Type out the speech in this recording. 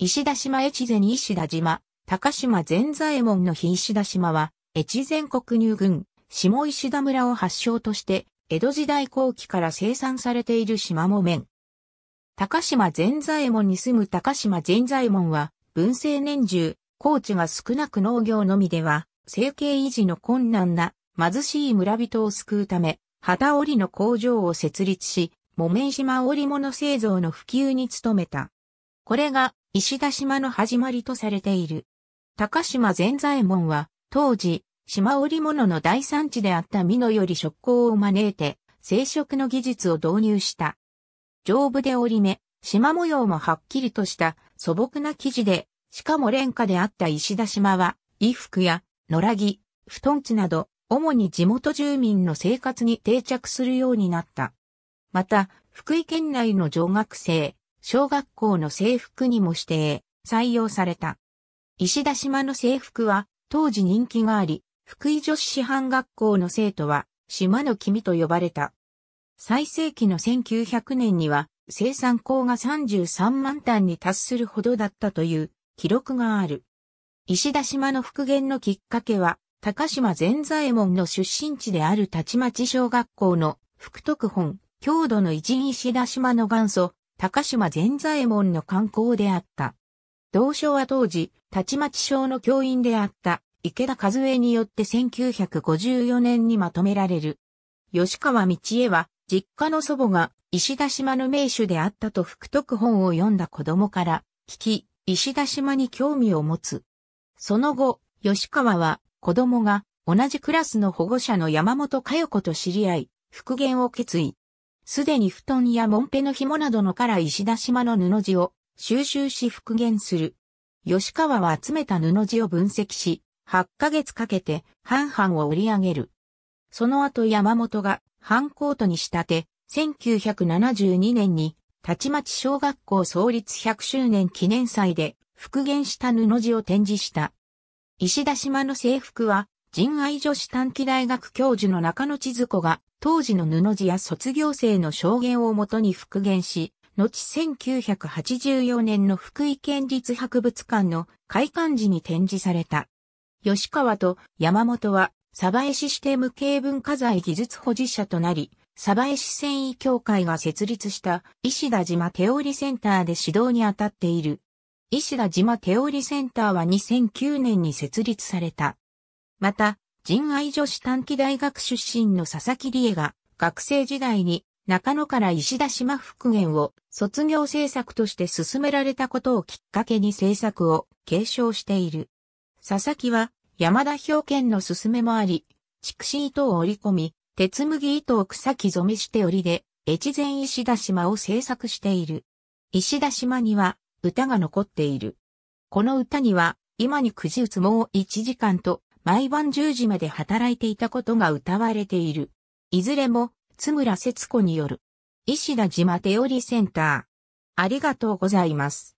石田島越前石田島、高島善左衛門の日石田島は、越前国入軍、下石田村を発祥として、江戸時代後期から生産されている島も面。高島善左衛門に住む高島善左衛門は、文政年中、高地が少なく農業のみでは、生計維持の困難な貧しい村人を救うため、旗織の工場を設立し、木綿島織物製造の普及に努めた。これが石田島の始まりとされている。高島善左衛門は、当時、島織物の大産地であった美濃より職工を招いて、生殖の技術を導入した。丈夫で織り目、島模様もはっきりとした素朴な生地で、しかも廉価であった石田島は、衣服や野良着、布団地など、主に地元住民の生活に定着するようになった。また、福井県内の女学生、小学校の制服にも指定、採用された。石田島の制服は当時人気があり、福井女子師範学校の生徒は島の君と呼ばれた。最盛期の1900年には生産校が33万単に達するほどだったという記録がある。石田島の復元のきっかけは、高島善左衛門の出身地である立町小学校の福徳本、郷土の偉人石田島の元祖、高島善左衛門の観光であった。同書は当時、立ちまち小の教員であった池田和江によって1954年にまとめられる。吉川道江は、実家の祖母が石田島の名手であったと福徳本を読んだ子供から、聞き、石田島に興味を持つ。その後、吉川は子供が同じクラスの保護者の山本佳代子と知り合い、復元を決意。すでに布団やもんぺの紐などのから石田島の布地を収集し復元する。吉川は集めた布地を分析し、8ヶ月かけて半々を売り上げる。その後山本が半コートに仕立て、1972年に、立ちまち小学校創立100周年記念祭で復元した布地を展示した。石田島の制服は仁愛女子短期大学教授の中野千鶴子が、当時の布地や卒業生の証言をもとに復元し、後1984年の福井県立博物館の開館時に展示された。吉川と山本は、鯖江市指定無形文化財技術保持者となり、鯖江市繊維協会が設立した石田島手織センターで指導に当たっている。石田島手織センターは2009年に設立された。また、仁愛女子短期大学出身の佐々木理恵が、学生時代に中野から石田島復元を卒業制作として進められたことをきっかけに制作を継承している。佐々木は山田表現の進めもあり、畜生糸を織り込み、鉄麦糸を草木染めして織りで、越前石田島を制作している。石田島には歌が残っている。この歌には今にくじ打つもう1時間と毎晩10時まで働いていたことが歌われている。いずれも、津村節子による。石田島手織センター。ありがとうございます。